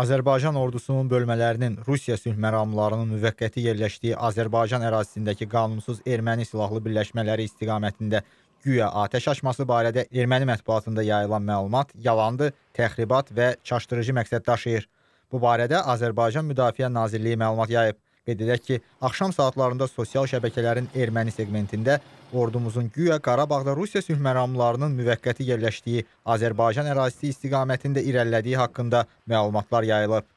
Azərbaycan ordusunun bölmələrinin Rusiya sülh məramlarının müvəqqəti yerləşdiyi Azərbaycan ərazisindəki qanunsuz erməni silahlı birləşmələri istiqamətində güya atəş açması barədə erməni mətbuatında yayılan məlumat yalandır, təxribat və çaşdırıcı məqsəd daşıyır. Bu barədə Azərbaycan Müdafiə Nazirliyi məlumat yayıb. Qeyd edək ki, axşam saatlarında sosial şəbəkələrin erməni segmentində ordumuzun güya Qarabağda Rusiya sülhməramlarının müvəqqəti yerləşdiyi Azərbaycan ərazisi istiqamətində irəlilədiyi haqqında məlumatlar yayılıb.